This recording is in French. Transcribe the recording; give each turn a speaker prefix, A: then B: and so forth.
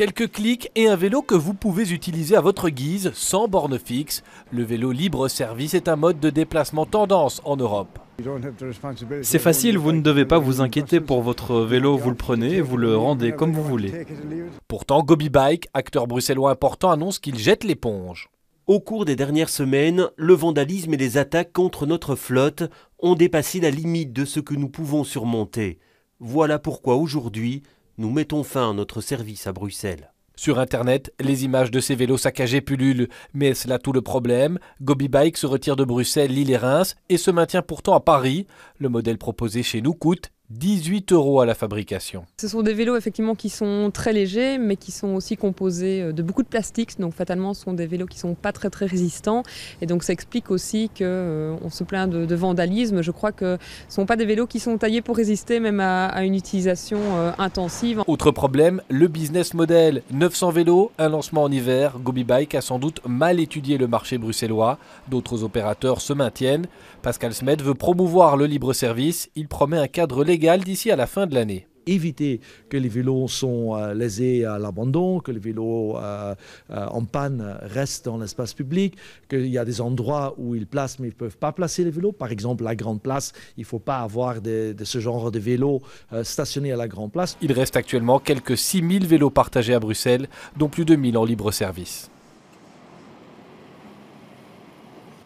A: Quelques clics et un vélo que vous pouvez utiliser à votre guise, sans borne fixe. Le vélo libre-service est un mode de déplacement tendance en Europe. C'est facile, vous ne devez pas vous inquiéter pour votre vélo, vous le prenez et vous le rendez comme vous voulez. Pourtant, Gobi Bike, acteur bruxellois important, annonce qu'il jette l'éponge. Au cours des dernières
B: semaines, le vandalisme et les attaques contre notre flotte ont dépassé la limite de ce que nous pouvons surmonter. Voilà pourquoi aujourd'hui, nous mettons fin à notre service à
A: Bruxelles. Sur Internet, les images de ces vélos saccagés pullulent. Mais est-ce là tout le problème Gobi Bike se retire de Bruxelles, Lille et Reims et se maintient pourtant à Paris. Le modèle proposé chez nous coûte 18 euros à la fabrication.
C: Ce sont des vélos effectivement qui sont très légers, mais qui sont aussi composés euh, de beaucoup de plastique. Donc fatalement, ce sont des vélos qui sont pas très très résistants. Et donc ça explique aussi qu'on euh, on se plaint de, vandalisme. Je crois que ce sont pas des vélos qui sont taillés pour résister même à, une utilisation euh, intensive. Autre
A: problème, le business model 900 vélos, un lancement en hiver. Gobi Bike a sans doute mal étudié le marché bruxellois. D'autres opérateurs se maintiennent. Pascal Smed veut promouvoir le libre service. Il promet
D: un cadre légal d'ici à la fin de l'année éviter que les vélos sont euh, lésés à l'abandon, que les vélos euh, euh, en panne restent dans l'espace public, qu'il y a des endroits où ils placent mais ils ne peuvent pas placer les vélos. Par exemple, la Grande Place, il ne faut pas avoir de, de, ce genre de vélos stationnés à la Grande Place.
A: Il reste actuellement quelques 6000 vélos partagés à Bruxelles, dont plus de 1000 en libre service.